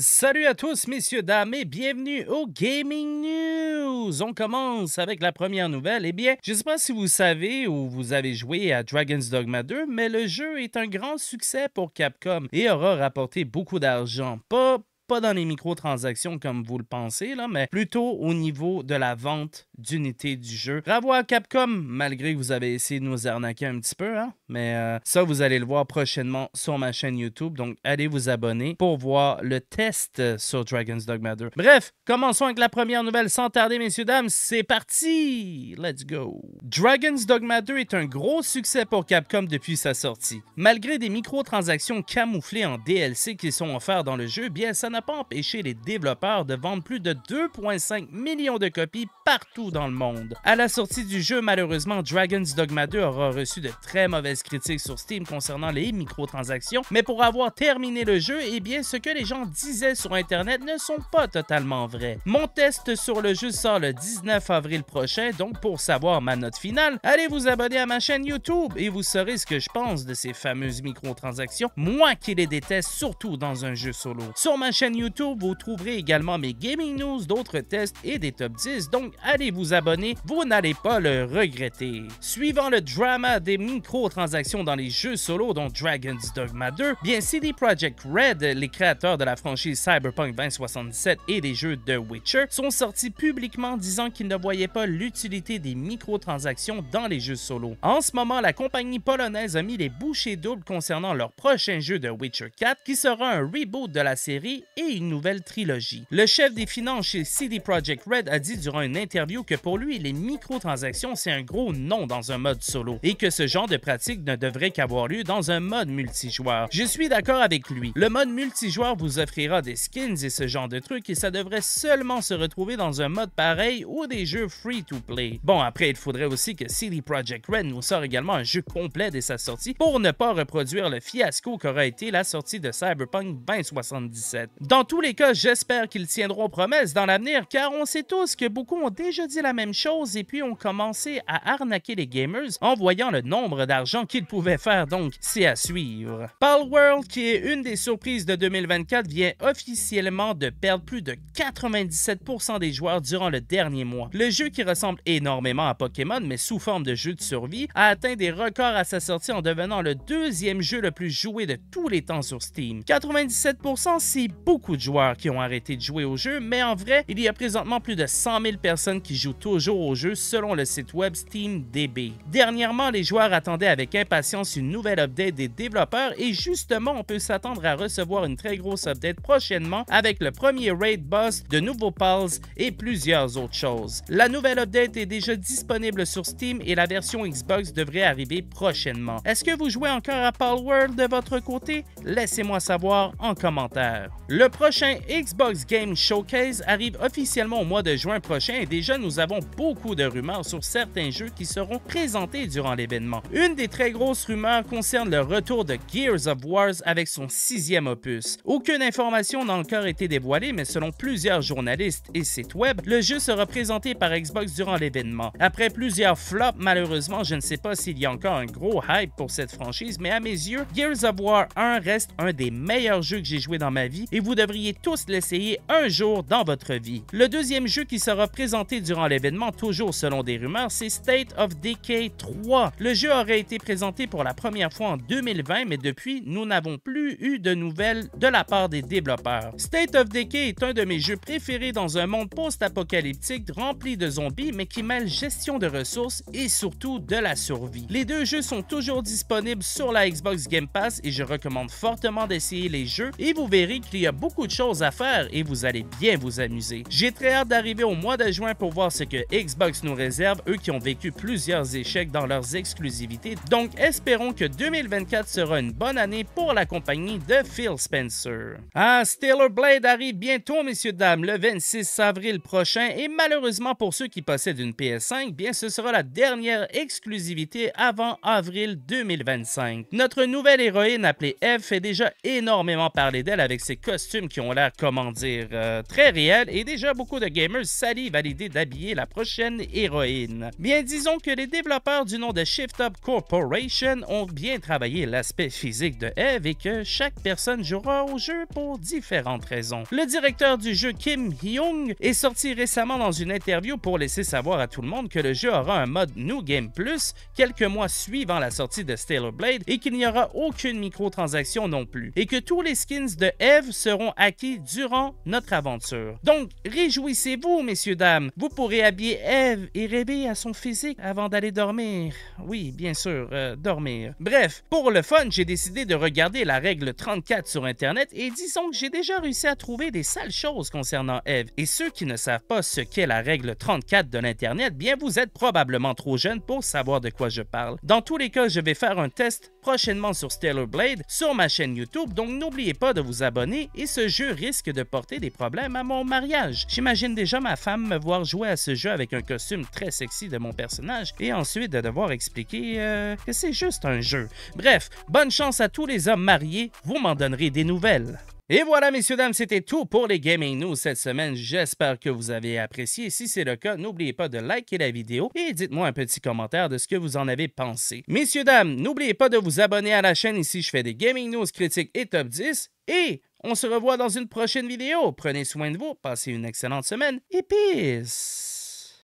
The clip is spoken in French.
Salut à tous, messieurs, dames, et bienvenue au Gaming News. On commence avec la première nouvelle. Eh bien, je ne sais pas si vous savez ou vous avez joué à Dragon's Dogma 2, mais le jeu est un grand succès pour Capcom et aura rapporté beaucoup d'argent. Pas pas dans les microtransactions comme vous le pensez, là, mais plutôt au niveau de la vente d'unité du jeu. Bravo à Capcom, malgré que vous avez essayé de nous arnaquer un petit peu, hein? mais euh, ça, vous allez le voir prochainement sur ma chaîne YouTube, donc allez vous abonner pour voir le test sur Dragon's Dogma 2. Bref, commençons avec la première nouvelle sans tarder, messieurs, dames, c'est parti! Let's go! Dragon's Dogma 2 est un gros succès pour Capcom depuis sa sortie. Malgré des microtransactions camouflées en DLC qui sont offertes dans le jeu, bien ça n'a pas empêché les développeurs de vendre plus de 2,5 millions de copies partout dans le monde. À la sortie du jeu, malheureusement, Dragon's Dogma 2 aura reçu de très mauvaises critiques sur Steam concernant les microtransactions, mais pour avoir terminé le jeu, eh bien, ce que les gens disaient sur Internet ne sont pas totalement vrais. Mon test sur le jeu sort le 19 avril prochain, donc pour savoir ma note finale, allez vous abonner à ma chaîne YouTube et vous saurez ce que je pense de ces fameuses microtransactions, moi qui les déteste surtout dans un jeu solo. Sur ma chaîne YouTube, vous trouverez également mes gaming news, d'autres tests et des top 10, donc allez vous abonner, vous n'allez pas le regretter. Suivant le drama des microtransactions dans les jeux solo, dont Dragon's Dogma 2, bien CD Projekt Red, les créateurs de la franchise Cyberpunk 2077 et des jeux de Witcher, sont sortis publiquement disant qu'ils ne voyaient pas l'utilité des microtransactions dans les jeux solo. En ce moment, la compagnie polonaise a mis les bouchées doubles concernant leur prochain jeu de Witcher 4, qui sera un reboot de la série et une nouvelle trilogie. Le chef des finances chez CD Projekt Red a dit durant une interview que pour lui, les microtransactions, c'est un gros non dans un mode solo et que ce genre de pratique ne devrait qu'avoir lieu dans un mode multijoueur. Je suis d'accord avec lui. Le mode multijoueur vous offrira des skins et ce genre de trucs et ça devrait seulement se retrouver dans un mode pareil ou des jeux free to play. Bon, après, il faudrait aussi que CD Project Red nous sort également un jeu complet dès sa sortie pour ne pas reproduire le fiasco qu'aura été la sortie de Cyberpunk 2077. Dans tous les cas, j'espère qu'ils tiendront promesse dans l'avenir car on sait tous que beaucoup ont déjà dit la même chose et puis ont commencé à arnaquer les gamers en voyant le nombre d'argent qu'ils pouvaient faire, donc c'est à suivre. Palworld, qui est une des surprises de 2024, vient officiellement de perdre plus de 97% des joueurs durant le dernier mois. Le jeu qui ressemble énormément à Pokémon, mais sous forme de jeu de survie, a atteint des records à sa sortie en devenant le deuxième jeu le plus joué de tous les temps sur Steam. 97%, c'est beaucoup de joueurs qui ont arrêté de jouer au jeu, mais en vrai, il y a présentement plus de 100 000 personnes qui jouent toujours au jeu selon le site web Steam DB. Dernièrement, les joueurs attendaient avec impatience une nouvelle update des développeurs et justement, on peut s'attendre à recevoir une très grosse update prochainement avec le premier raid boss, de nouveaux pals et plusieurs autres choses. La nouvelle update est déjà disponible sur Steam et la version Xbox devrait arriver prochainement. Est-ce que vous jouez encore à World de votre côté? Laissez-moi savoir en commentaire. Le prochain Xbox Game Showcase arrive officiellement au mois de juin prochain et déjà nous nous avons beaucoup de rumeurs sur certains jeux qui seront présentés durant l'événement. Une des très grosses rumeurs concerne le retour de Gears of Wars avec son sixième opus. Aucune information n'a encore été dévoilée, mais selon plusieurs journalistes et sites web, le jeu sera présenté par Xbox durant l'événement. Après plusieurs flops, malheureusement, je ne sais pas s'il y a encore un gros hype pour cette franchise, mais à mes yeux, Gears of War 1 reste un des meilleurs jeux que j'ai joué dans ma vie et vous devriez tous l'essayer un jour dans votre vie. Le deuxième jeu qui sera présenté durant l'événement, toujours selon des rumeurs, c'est State of Decay 3. Le jeu aurait été présenté pour la première fois en 2020, mais depuis, nous n'avons plus eu de nouvelles de la part des développeurs. State of Decay est un de mes jeux préférés dans un monde post-apocalyptique rempli de zombies, mais qui mêle gestion de ressources et surtout de la survie. Les deux jeux sont toujours disponibles sur la Xbox Game Pass et je recommande fortement d'essayer les jeux et vous verrez qu'il y a beaucoup de choses à faire et vous allez bien vous amuser. J'ai très hâte d'arriver au mois de juin pour voir ce que Xbox nous réserve, eux qui ont vécu plusieurs échecs dans leurs exclusivités. Donc espérons que 2024 sera une bonne année pour la compagnie de Phil Spencer. Ah, Stellar Blade arrive bientôt, messieurs dames, le 26 avril prochain et malheureusement pour ceux qui possèdent une PS5, bien ce sera la dernière exclusivité avant avril 2025. Notre nouvelle héroïne appelée Eve fait déjà énormément parler d'elle avec ses costumes qui ont l'air, comment dire, euh, très réels et déjà beaucoup de gamers salivent à l'idée d'habiller la prochaine héroïne. Bien, disons que les développeurs du nom de Shift Up Corporation ont bien travaillé l'aspect physique de Eve et que chaque personne jouera au jeu pour différentes raisons. Le directeur du jeu Kim Hyung est sorti récemment dans une interview pour laisser savoir à tout le monde que le jeu aura un mode New Game Plus quelques mois suivant la sortie de Stellar Blade et qu'il n'y aura aucune microtransaction non plus et que tous les skins de Eve seront acquis durant notre aventure. Donc, réjouissez-vous messieurs dames, vous pourrez réhabiller Eve et rébé à son physique avant d'aller dormir. Oui, bien sûr, euh, dormir. Bref, pour le fun, j'ai décidé de regarder la règle 34 sur Internet et disons que j'ai déjà réussi à trouver des sales choses concernant Eve. Et ceux qui ne savent pas ce qu'est la règle 34 de l'Internet, bien vous êtes probablement trop jeunes pour savoir de quoi je parle. Dans tous les cas, je vais faire un test prochainement sur Stellar Blade sur ma chaîne YouTube, donc n'oubliez pas de vous abonner et ce jeu risque de porter des problèmes à mon mariage. J'imagine déjà ma femme me voir jouer à ce jeu avec un costume très sexy de mon personnage et ensuite de devoir expliquer euh, que c'est juste un jeu. Bref, bonne chance à tous les hommes mariés, vous m'en donnerez des nouvelles. Et voilà, messieurs, dames, c'était tout pour les Gaming News cette semaine. J'espère que vous avez apprécié. Si c'est le cas, n'oubliez pas de liker la vidéo et dites-moi un petit commentaire de ce que vous en avez pensé. Messieurs, dames, n'oubliez pas de vous abonner à la chaîne. Ici, je fais des Gaming News critiques et top 10. Et on se revoit dans une prochaine vidéo. Prenez soin de vous, passez une excellente semaine et peace!